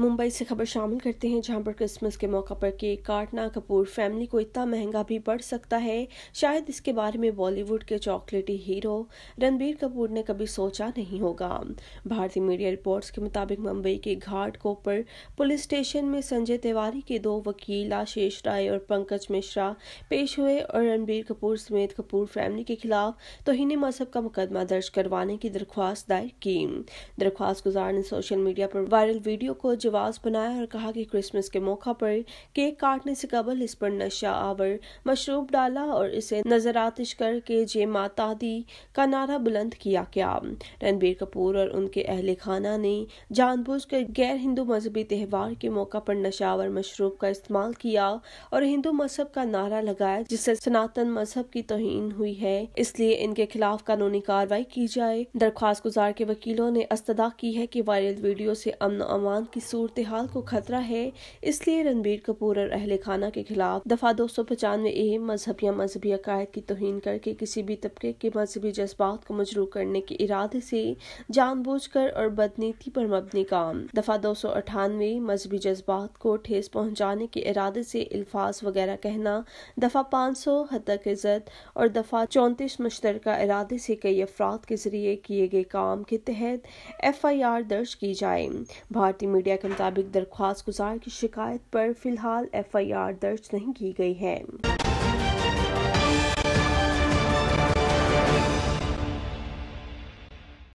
मुंबई से खबर शामिल करते हैं जहां पर क्रिसमस के मौके पर केक काटना कपूर फैमिली को इतना महंगा भी पड़ सकता है शायद इसके बारे में बॉलीवुड के चॉकलेटी हीरो रणबीर कपूर ने कभी सोचा नहीं होगा भारतीय मीडिया रिपोर्ट्स के मुताबिक मुंबई के घाट कोपर पुलिस स्टेशन में संजय तिवारी के दो वकील आशीष राय और पंकज मिश्रा पेश हुए और रणबीर कपूर समेत कपूर फैमिली के खिलाफ तोहिने मजहब का मुकदमा दर्ज करवाने की दरख्वास्त दायर की दरख्वास्त गुजार ने सोशल मीडिया पर वायरल वीडियो को जवाब बनाया और कहा कि क्रिसमस के मौका पर केक काटने से कबल इस पर नशा आवर मशरूब डाला और इसे नजर आतिश करके जे माता दी का नारा बुलंद किया गया रणबीर कपूर और उनके अहल खाना ने कर गैर हिंदू मजहबी त्यौहार के मौका पर नशावर मशरूब का इस्तेमाल किया और हिंदू मजहब का नारा लगाया जिससे सनातन मजहब की तोहन हुई है इसलिए इनके खिलाफ कानूनी कार्रवाई की जाए दरख्वास्त गुजार के वकीलों ने अस्तदा की है कि वायरल वीडियो से अमन अमान की सूरत हाल को खतरा है इसलिए रणबीर कपूर और अहल खाना के खिलाफ दफा दो सौ पचानवे ए मजहब या मजहबी अकायद की तोहन करके किसी भी तबके के मजहबी जज्बात को मजरू करने के इरादे से कर और बदनीति पर मबनी काम दफा दो सौ अठानवे मजहबी जज्बात को ठेस पहुँचाने के इरादे से अल्फाज वगैरह कहना दफा पाँच सौ हतक इज्जत और दफा चौंतीस मुश्तर इरादे से कई अफराद के जरिए किए गए काम के तहत एफ आई आर दर्ज की जाए भारतीय मीडिया के मुताबिक दरख्वास्त गुजार की शिकायत पर फिलहाल एफआईआर दर्ज नहीं की गई है